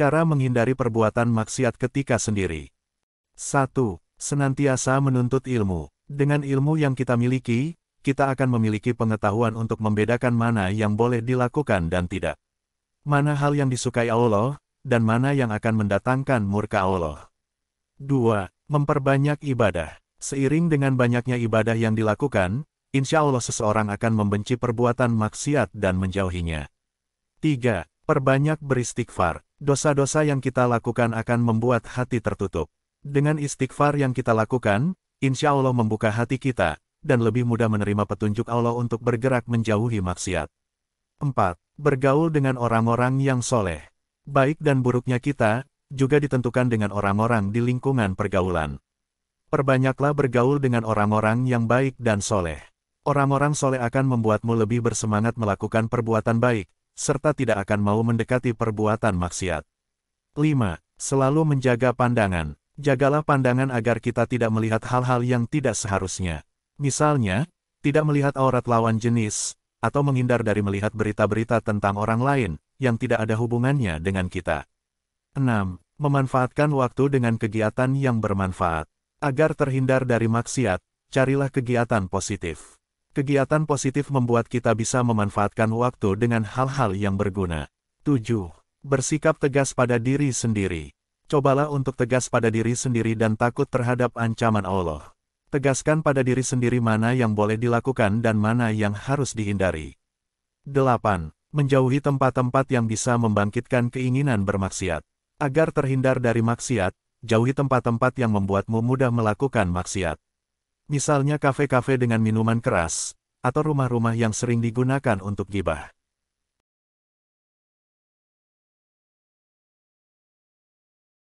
Cara menghindari perbuatan maksiat ketika sendiri. 1. Senantiasa menuntut ilmu. Dengan ilmu yang kita miliki, kita akan memiliki pengetahuan untuk membedakan mana yang boleh dilakukan dan tidak. Mana hal yang disukai Allah, dan mana yang akan mendatangkan murka Allah. 2. Memperbanyak ibadah. Seiring dengan banyaknya ibadah yang dilakukan, insya Allah seseorang akan membenci perbuatan maksiat dan menjauhinya. 3. Perbanyak beristighfar, dosa-dosa yang kita lakukan akan membuat hati tertutup. Dengan istighfar yang kita lakukan, insya Allah membuka hati kita, dan lebih mudah menerima petunjuk Allah untuk bergerak menjauhi maksiat. 4. Bergaul dengan orang-orang yang soleh. Baik dan buruknya kita, juga ditentukan dengan orang-orang di lingkungan pergaulan. Perbanyaklah bergaul dengan orang-orang yang baik dan soleh. Orang-orang soleh akan membuatmu lebih bersemangat melakukan perbuatan baik, serta tidak akan mau mendekati perbuatan maksiat. 5. Selalu menjaga pandangan. Jagalah pandangan agar kita tidak melihat hal-hal yang tidak seharusnya. Misalnya, tidak melihat aurat lawan jenis, atau menghindar dari melihat berita-berita tentang orang lain, yang tidak ada hubungannya dengan kita. 6. Memanfaatkan waktu dengan kegiatan yang bermanfaat. Agar terhindar dari maksiat, carilah kegiatan positif. Kegiatan positif membuat kita bisa memanfaatkan waktu dengan hal-hal yang berguna. 7. Bersikap tegas pada diri sendiri. Cobalah untuk tegas pada diri sendiri dan takut terhadap ancaman Allah. Tegaskan pada diri sendiri mana yang boleh dilakukan dan mana yang harus dihindari. 8. Menjauhi tempat-tempat yang bisa membangkitkan keinginan bermaksiat. Agar terhindar dari maksiat, jauhi tempat-tempat yang membuatmu mudah melakukan maksiat misalnya kafe-kafe dengan minuman keras, atau rumah-rumah yang sering digunakan untuk gibah.